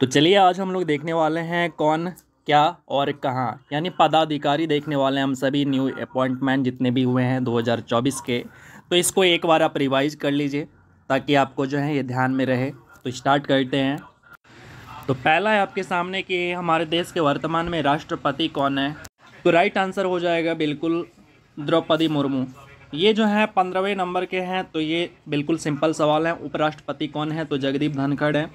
तो चलिए आज हम लोग देखने वाले हैं कौन क्या और कहाँ यानी पदाधिकारी देखने वाले हैं हम सभी न्यू अपॉइंटमेंट जितने भी हुए हैं 2024 के तो इसको एक बार आप रिवाइज कर लीजिए ताकि आपको जो है ये ध्यान में रहे तो स्टार्ट करते हैं तो पहला है आपके सामने कि हमारे देश के वर्तमान में राष्ट्रपति कौन है तो राइट आंसर हो जाएगा बिल्कुल द्रौपदी मुर्मू ये जो है पंद्रहवें नंबर के हैं तो ये बिल्कुल सिंपल सवाल है उपराष्ट्रपति कौन है तो जगदीप धनखड़ है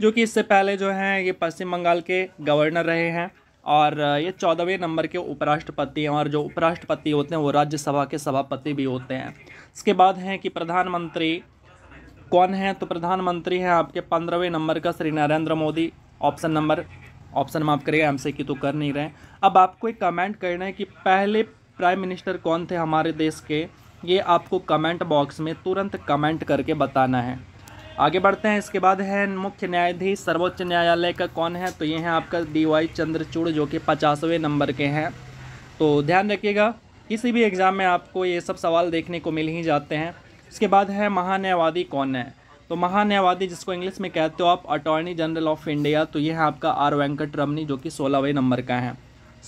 जो कि इससे पहले जो हैं ये पश्चिम बंगाल के गवर्नर रहे हैं और ये चौदहवें नंबर के उपराष्ट्रपति हैं और जो उपराष्ट्रपति होते हैं वो राज्यसभा के सभापति भी होते हैं इसके बाद हैं कि प्रधानमंत्री कौन हैं तो प्रधानमंत्री हैं आपके पंद्रहवें नंबर का Shri Narendra Modi option number option माफ करिएगा हमसे कि तो कर नहीं रहे अब आपको एक कमेंट करना है कि पहले प्राइम मिनिस्टर कौन थे हमारे देश के ये आपको कमेंट बॉक्स में तुरंत कमेंट करके बताना है आगे बढ़ते हैं इसके बाद है मुख्य न्यायाधीश सर्वोच्च न्यायालय का कौन है तो ये हैं आपका डी वाई चंद्रचूड़ जो कि पचासवें नंबर के हैं तो ध्यान रखिएगा किसी भी एग्ज़ाम में आपको ये सब सवाल देखने को मिल ही जाते हैं इसके बाद है महान्यायवादी कौन है तो महान्यायवादी जिसको इंग्लिश में कहते हो आप अटॉर्नी जनरल ऑफ इंडिया तो ये है आपका आर वेंकट रमनी जो कि सोलहवें नंबर का है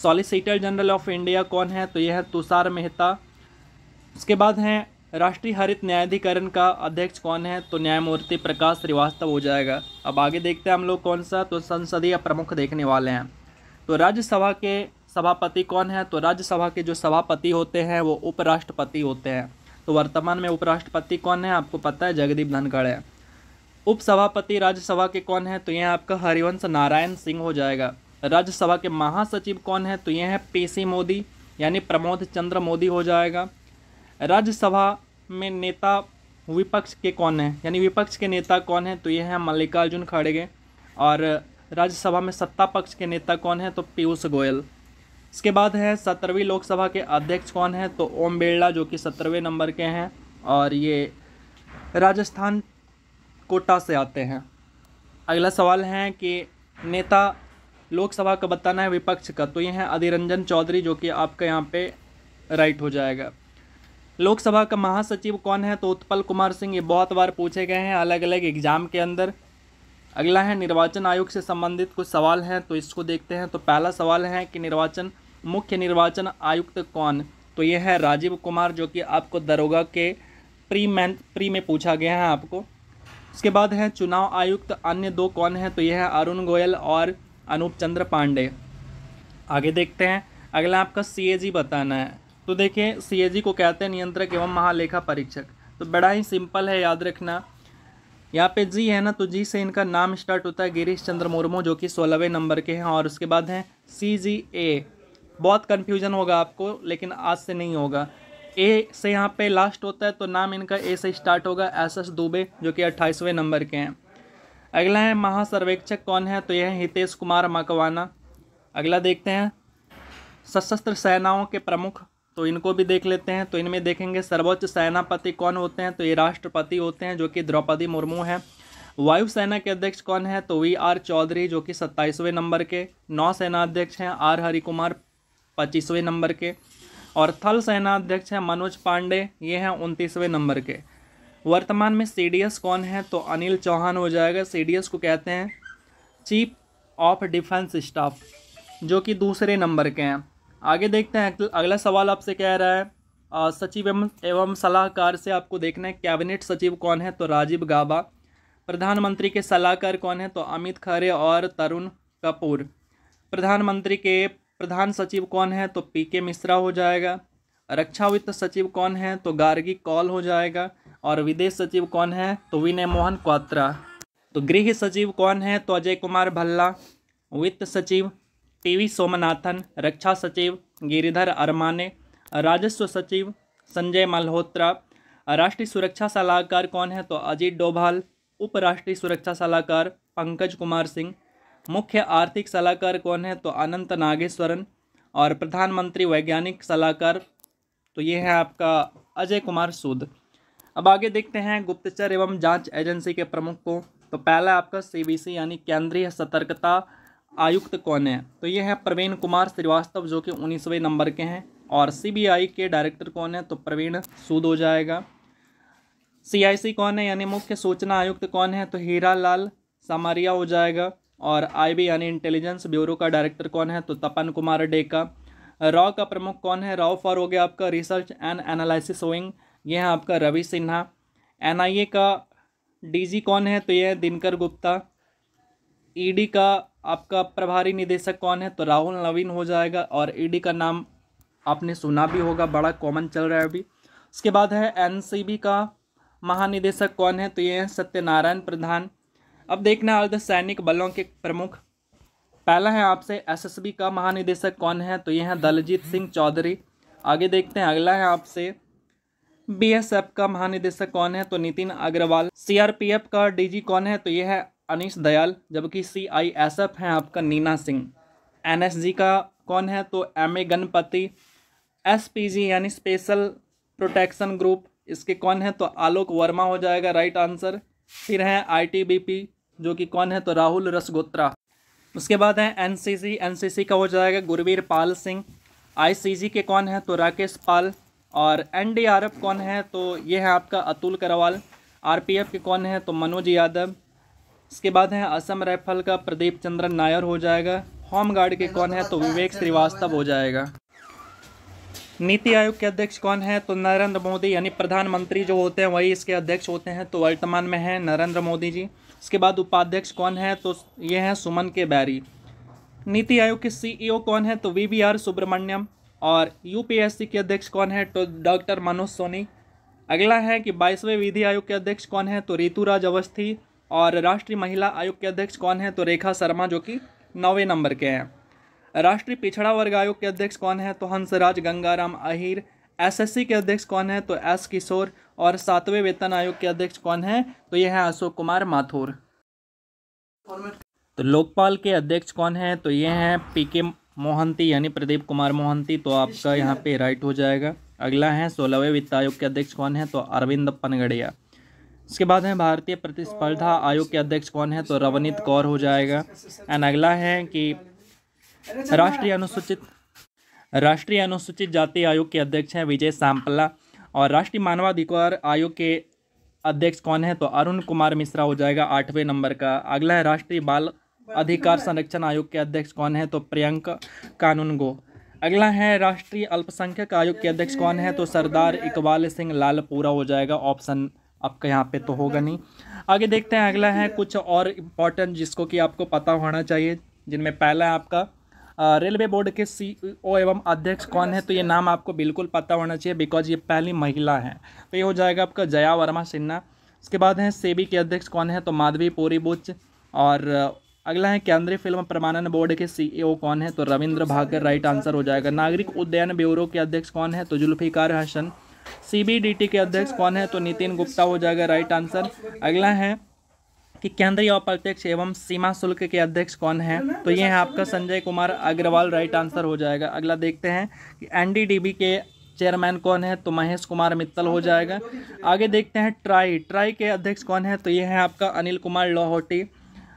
सॉलिसिटर जनरल ऑफ इंडिया कौन है तो यह है तुषार मेहता उसके बाद हैं राष्ट्रीय हरित न्यायाधिकरण का अध्यक्ष कौन है तो न्यायमूर्ति प्रकाश श्रीवास्तव हो जाएगा अब आगे देखते हैं हम लोग कौन सा तो संसदीय प्रमुख देखने वाले हैं तो राज्यसभा के सभापति कौन है तो राज्यसभा के जो सभापति होते हैं वो उपराष्ट्रपति होते हैं तो वर्तमान में उपराष्ट्रपति कौन है आपको पता है जगदीप धनखड़ है उपसभापति राज्यसभा के कौन है तो यह आपका हरिवंश नारायण सिंह हो जाएगा राज्यसभा के महासचिव कौन है तो यह है पी मोदी यानी प्रमोद चंद्र मोदी हो जाएगा राज्यसभा में नेता विपक्ष के कौन हैं यानी विपक्ष के नेता कौन हैं तो ये हैं मल्लिकार्जुन खड़गे और राज्यसभा में सत्ता पक्ष के नेता कौन हैं तो पीयूष गोयल इसके बाद है सत्रहवीं लोकसभा के अध्यक्ष कौन हैं तो ओम बिरला जो कि सत्रहवें नंबर के हैं और ये राजस्थान कोटा से आते हैं अगला सवाल है कि नेता लोकसभा का बताना है विपक्ष का तो ये हैं अधीर रंजन चौधरी जो कि आपका यहाँ पे राइट हो जाएगा लोकसभा का महासचिव कौन है तो उत्पल कुमार सिंह ये बहुत बार पूछे गए हैं अलग अलग एग्जाम के अंदर अगला है निर्वाचन आयोग से संबंधित कुछ सवाल हैं तो इसको देखते हैं तो पहला सवाल है कि निर्वाचन मुख्य निर्वाचन आयुक्त कौन तो ये है राजीव कुमार जो कि आपको दरोगा के प्री मैं प्री में पूछा गया है आपको उसके बाद है चुनाव आयुक्त अन्य दो कौन हैं तो यह है अरुण गोयल और अनूप चंद्र पांडे आगे देखते हैं अगला आपका सी बताना है तो देखें सी को कहते हैं नियंत्रक एवं महालेखा परीक्षक तो बड़ा ही सिंपल है याद रखना यहाँ पे जी है ना तो जी से इनका नाम स्टार्ट होता है गिरीश चंद्र मुर्मू जो कि सोलहवें नंबर के हैं और उसके बाद हैं सी जी ए बहुत कन्फ्यूजन होगा आपको लेकिन आज से नहीं होगा ए से यहाँ पे लास्ट होता है तो नाम इनका ए से स्टार्ट होगा एस एस दुबे जो कि अट्ठाईसवें नंबर के हैं अगला है महासर्वेक्षक कौन है तो यह है हितेश कुमार मकवाना अगला देखते हैं सशस्त्र सेनाओं के प्रमुख तो इनको भी देख लेते हैं तो इनमें देखेंगे सर्वोच्च सेनापति कौन होते हैं तो ये राष्ट्रपति होते हैं जो कि द्रौपदी मुर्मू हैं वायुसेना के अध्यक्ष कौन है तो वी आर चौधरी जो कि सत्ताईसवें नंबर के नौसेना अध्यक्ष हैं आर हरिकुमार पच्चीसवें नंबर के और थल सेना अध्यक्ष हैं मनोज पांडे ये हैं उनतीसवें नंबर के वर्तमान में सी कौन है तो अनिल चौहान हो जाएगा सी को कहते हैं चीफ ऑफ डिफेंस स्टाफ जो कि दूसरे नंबर के हैं आगे देखते हैं अगला सवाल आपसे कह रहा है आ, सचिव एवं एवं सलाहकार से आपको देखना है कैबिनेट सचिव कौन है तो राजीव गाबा प्रधानमंत्री के सलाहकार कौन है तो अमित खरे और तरुण कपूर प्रधानमंत्री के प्रधान सचिव कौन है तो पी के मिश्रा हो जाएगा रक्षा वित्त सचिव कौन है तो गार्गी कॉल हो जाएगा और विदेश सचिव कौन है तो विनय मोहन क्वात्रा तो गृह सचिव कौन है तो अजय कुमार भल्ला वित्त सचिव पीवी सोमनाथन रक्षा सचिव गिरिधर अरमाने राजस्व सचिव संजय मल्होत्रा राष्ट्रीय सुरक्षा सलाहकार कौन है तो अजीत डोभाल उपराष्ट्रीय सुरक्षा सलाहकार पंकज कुमार सिंह मुख्य आर्थिक सलाहकार कौन है तो अनंत नागेश्वरन और प्रधानमंत्री वैज्ञानिक सलाहकार तो ये है आपका अजय कुमार सूद अब आगे देखते हैं गुप्तचर एवं जांच एजेंसी के प्रमुख को तो पहला आपका सीबीसी यानी केंद्रीय सतर्कता आयुक्त कौन है तो ये है प्रवीण कुमार श्रीवास्तव जो कि उन्नीसवें नंबर के हैं और सीबीआई के डायरेक्टर कौन है तो प्रवीण सूद हो जाएगा सीआईसी कौन है यानी मुख्य सूचना आयुक्त कौन है तो हीरा लाल सामारिया हो जाएगा और आईबी यानी इंटेलिजेंस ब्यूरो का डायरेक्टर कौन है तो तपन कुमार डेका रॉ का प्रमुख कौन है रॉ फॉर हो गया आपका रिसर्च एंड एनालिसिस विंग ये है आपका रवि सिन्हा एन का डी कौन है तो यह दिनकर गुप्ता ई e का आपका प्रभारी निदेशक कौन है तो राहुल नवीन हो जाएगा और ईडी e का नाम आपने सुना भी होगा बड़ा कॉमन चल रहा है अभी उसके बाद है एनसीबी का महानिदेशक कौन है तो ये हैं सत्यनारायण प्रधान अब देखना है सैनिक बलों के प्रमुख पहला है आपसे एसएसबी का महानिदेशक कौन है तो ये हैं दलजीत सिंह चौधरी आगे देखते हैं अगला है आपसे बीएसएफ का महानिदेशक कौन है तो नितिन अग्रवाल सीआरपीएफ का डीजी कौन है तो ये है अनिश दयाल जबकि सी आई एस एफ हैं आपका Nina Singh N S G का कौन है तो M A Ganapathy S P G यानी स्पेशल प्रोटेक्शन ग्रुप इसके कौन है तो आलोक वर्मा हो जाएगा राइट आंसर फिर हैं आई टी बी पी जो कि कौन है तो राहुल रसगोत्रा उसके बाद हैं N C C N C सी का हो जाएगा गुरवीर पाल सिंह आई सी जी के कौन है तो राकेश पाल और एन डी आर एफ कौन है तो ये है आपका Atul Karwal R P F के कौन है तो मनोज यादव इसके बाद है असम राइफल का प्रदीप चंद्रन नायर हो जाएगा होम गार्ड के कौन है तो विवेक श्रीवास्तव हो जाएगा नीति आयोग के अध्यक्ष कौन है तो नरेंद्र मोदी यानी प्रधानमंत्री जो होते हैं वही इसके अध्यक्ष होते हैं तो वर्तमान में हैं नरेंद्र मोदी जी इसके बाद उपाध्यक्ष कौन है तो ये हैं सुमन के बैरी नीति आयोग के सीईओ कौन है तो वी वी आर सुब्रमण्यम और यूपीएससी के अध्यक्ष कौन है तो डॉक्टर मनोज सोनी अगला है कि बाईसवें विधि आयोग के अध्यक्ष कौन है तो ऋतुराज अवस्थी और राष्ट्रीय महिला आयोग के अध्यक्ष कौन है तो रेखा शर्मा जो कि नौवे नंबर के हैं राष्ट्रीय पिछड़ा वर्ग आयोग के अध्यक्ष कौन है तो हंसराज गंगाराम अहिर एसएससी के अध्यक्ष कौन है तो एस किशोर और सातवें वेतन आयोग के अध्यक्ष कौन है तो यह है अशोक कुमार माथुर तो लोकपाल के अध्यक्ष कौन है तो ये हैं पी के मोहंती यानी प्रदीप कुमार मोहंती तो आपका यहाँ पे राइट हो जाएगा अगला है सोलहवें वित्त आयोग के अध्यक्ष कौन है तो अरविंद पनगड़िया उसके बाद है भारतीय प्रतिस्पर्धा आयोग के अध्यक्ष कौन है तो रवनीत कौर हो जाएगा एंड अगला है कि राष्ट्रीय अनुसूचित राष्ट्रीय अनुसूचित जाति आयोग के अध्यक्ष हैं विजय सांपला और राष्ट्रीय मानवाधिकार आयोग के अध्यक्ष कौन है तो अरुण कुमार मिश्रा हो जाएगा आठवें नंबर का अगला है राष्ट्रीय बाल अधिकार संरक्षण आयोग के अध्यक्ष कौन है तो प्रियंका कानूनगो अगला है राष्ट्रीय अल्पसंख्यक आयोग के अध्यक्ष कौन है तो सरदार इकबाल सिंह लालपुरा हो जाएगा ऑप्शन आपका यहाँ पे तो होगा नहीं आगे देखते हैं अगला है कुछ और इम्पॉर्टेंट जिसको कि आपको पता होना चाहिए जिनमें पहला है आपका रेलवे बोर्ड के ओ e एवं अध्यक्ष कौन है तो ये नाम आपको बिल्कुल पता होना चाहिए बिकॉज ये पहली महिला है तो ये हो जाएगा आपका जया वर्मा सिन्हा उसके बाद हैं सेबी के अध्यक्ष कौन है तो माधवी पूरी बुच और अगला है केंद्रीय फिल्म प्रमाणन बोर्ड के सीईओ e कौन है तो रविंद्र भाकर राइट आंसर हो जाएगा नागरिक उड्डयन ब्यूरो के अध्यक्ष कौन है तो जुल्फिकार हसन सीबीडीटी के अध्यक्ष कौन है तो नितिन गुप्ता हो जाएगा राइट आंसर अगला है कि केंद्रीय अप्रत्यक्ष एवं सीमा शुल्क के अध्यक्ष कौन है तो ये है आपका संजय कुमार अग्रवाल राइट आंसर हो जाएगा अगला देखते हैं कि एनडीडीबी के चेयरमैन कौन है तो महेश कुमार मित्तल हो जाएगा आगे देखते हैं ट्राई ट्राई के अध्यक्ष कौन है तो ये है आपका अनिल कुमार लोहोटी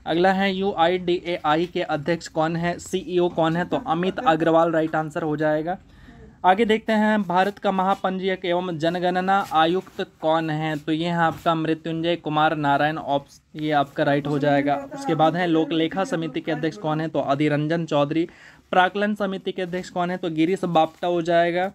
अगला है यू आई डी ए आई के अध्यक्ष कौन है सीईओ e कौन है तो अमित अग्रवाल राइट आंसर हो जाएगा आगे देखते हैं भारत का महापंजीयक एवं जनगणना आयुक्त कौन है तो ये है आपका मृत्युंजय कुमार नारायण ऑप्स ये आपका राइट हो जाएगा उसके बाद है लोक लेखा समिति के अध्यक्ष कौन है तो अधिरंजन चौधरी प्राकलन समिति के अध्यक्ष कौन है तो गिरीश बापटा हो जाएगा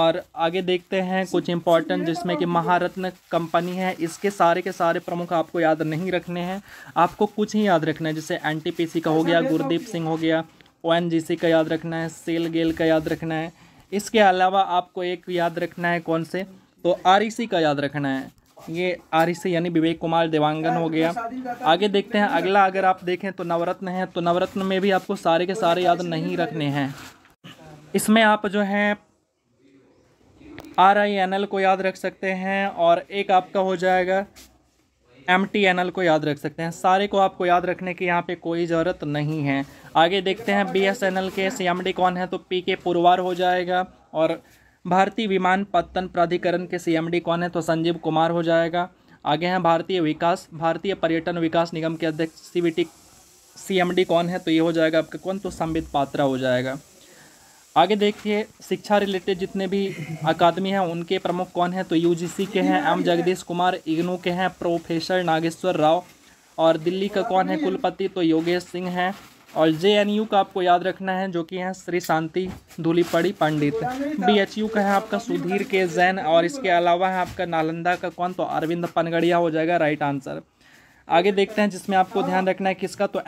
और आगे देखते हैं कुछ इम्पॉर्टेंट जिसमें कि महारत्न कंपनी है इसके सारे के सारे प्रमुख आपको याद नहीं रखने हैं आपको कुछ ही याद रखना है जैसे एन का हो गया गुरदीप सिंह हो गया ओ का याद रखना है सेल गेल का याद रखना है इसके अलावा आपको एक याद रखना है कौन से तो आर का याद रखना है ये आर यानी विवेक कुमार देवांगन हो गया आगे देखते हैं अगला अगर आप देखें तो नवरत्न है तो नवरत्न में भी आपको सारे के सारे याद नहीं रखने हैं इसमें आप जो है आर आई एन एल को याद रख सकते हैं और एक आपका हो जाएगा एम टी एन एल को याद रख सकते हैं सारे को आपको याद रखने की यहाँ पे कोई ज़रूरत नहीं है आगे देखते हैं बीएसएनएल के सीएमडी कौन है तो पी के पुरवार हो जाएगा और भारतीय विमान पत्तन प्राधिकरण के सीएमडी कौन है तो संजीव कुमार हो जाएगा आगे हैं भारतीय विकास भारतीय पर्यटन विकास निगम के अध्यक्ष सीबीटी सीएमडी कौन है तो ये हो जाएगा आपका कौन तो संबित पात्रा हो जाएगा आगे देखिए शिक्षा रिलेटेड जितने भी अकादमी हैं उनके प्रमुख कौन हैं तो यूजीसी के हैं एम जगदीश कुमार इग्नू के हैं प्रोफेसर नागेश्वर राव और दिल्ली का कौन है कुलपति तो योगेश सिंह हैं और जे का आपको याद रखना है जो कि है श्री शांति धूलीपड़ी पंडित बी का है आपका सुधीर के जैन और इसके अलावा है आपका नालंदा का कौन तो अरविंद पनगड़िया हो जाएगा राइट आंसर आगे देखते हैं जिसमें आपको ध्यान रखना है किसका तो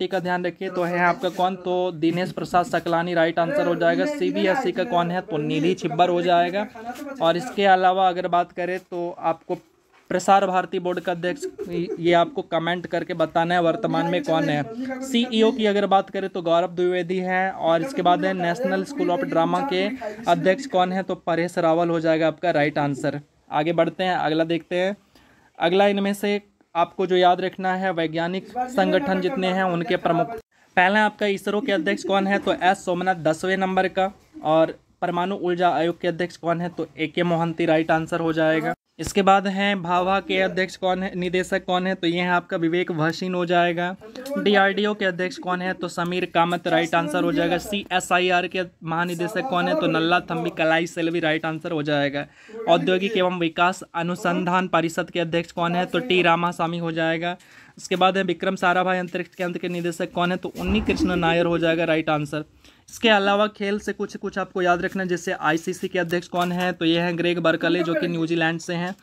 टी का ध्यान रखिए तो है आपका कौन तो दिनेश प्रसाद सकलानी राइट आंसर हो जाएगा ई का कौन है तो नीली छिब्बर हो जाएगा और इसके अलावा अगर बात करें तो आपको प्रसार भारती बोर्ड का अध्यक्ष ये आपको कमेंट करके बताना है वर्तमान में कौन है सीईओ e की अगर बात करें तो गौरव द्विवेदी है और इसके बाद है नेशनल स्कूल ऑफ ड्रामा के अध्यक्ष कौन है तो परेश रावल हो जाएगा आपका राइट आंसर आगे बढ़ते हैं अगला देखते हैं अगला इनमें से आपको जो याद रखना है वैज्ञानिक संगठन जितने हैं उनके प्रमुख पहला आपका इसरो के अध्यक्ष कौन है तो एस सोमनाथ दसवें नंबर का और परमाणु ऊर्जा आयोग के अध्यक्ष कौन है तो ए के मोहंती राइट आंसर हो जाएगा इसके बाद हैं भावा के अध्यक्ष कौन है निदेशक कौन है तो ये है आपका विवेक भसीन हो जाएगा डीआरडीओ के अध्यक्ष कौन है तो समीर कामत राइट आंसर हो जाएगा सीएसआईआर के महानिदेशक कौन है तो नल्ला थम्बी कलाई भी राइट आंसर हो जाएगा औद्योगिक एवं विकास अनुसंधान परिषद के अध्यक्ष कौन है तो टी रामास्वामी हो जाएगा इसके बाद है विक्रम साराभाई अंतरिक्ष केंद्र के निदेशक कौन है तो उन्नी कृष्ण नायर हो जाएगा राइट आंसर इसके अलावा खेल से कुछ कुछ आपको याद रखना जैसे आईसीसी के अध्यक्ष कौन है तो ये हैं ग्रेग बर्कले जो कि न्यूजीलैंड से हैं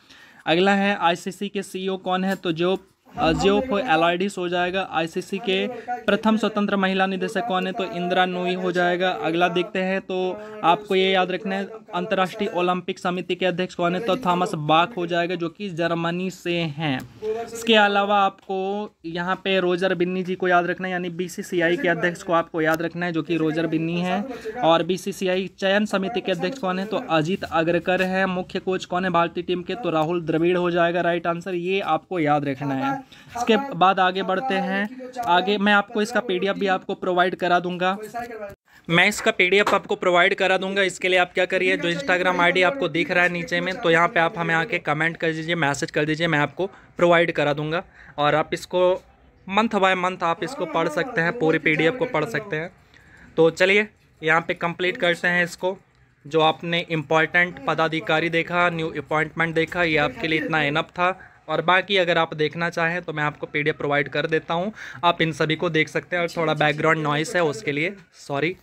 अगला है आईसीसी के सीईओ e कौन है तो जो जियोफ एलआईडीस हो जाएगा आईसीसी के प्रथम स्वतंत्र महिला निदेशक कौन है तो इंदिरा नोई हो जाएगा अगला देखते हैं तो आपको ये याद रखना है अंतर्राष्ट्रीय ओलंपिक समिति के अध्यक्ष कौन है तो थॉमस बाक हो जाएगा जो कि जर्मनी से हैं इसके अलावा आपको यहाँ पे रोजर बिन्नी जी को याद रखना है यानी बीसीसीआई के अध्यक्ष को आपको याद रखना है जो कि रोजर बिन्नी है और बीसीसीआई चयन समिति के अध्यक्ष कौन है तो अजीत अग्रकर है मुख्य कोच कौन है भारतीय टीम के तो राहुल द्रविड़ हो जाएगा राइट आंसर ये आपको याद रखना है इसके बाद आगे बढ़ते हैं आगे मैं आपको इसका पी भी आपको प्रोवाइड करा दूंगा मैं इसका पी आपको प्रोवाइड करा दूंगा इसके लिए आप क्या करिए जो इंस्टाग्राम आईडी आपको दिख रहा है नीचे में तो यहाँ पे आप हमें आके कमेंट कर दीजिए मैसेज कर दीजिए मैं आपको प्रोवाइड करा दूंगा और आप इसको मंथ बाय मंथ आप इसको पढ़ सकते हैं पूरी पी को पढ़ सकते हैं तो चलिए यहाँ पर कंप्लीट करते हैं इसको जो आपने इम्पॉर्टेंट पदाधिकारी देखा न्यू अपॉइंटमेंट देखा ये आपके लिए इतना एनअप था और बाकी अगर आप देखना चाहें तो मैं आपको पी प्रोवाइड कर देता हूँ आप इन सभी को देख सकते हैं और थोड़ा बैकग्राउंड नॉइस है उसके लिए सॉरी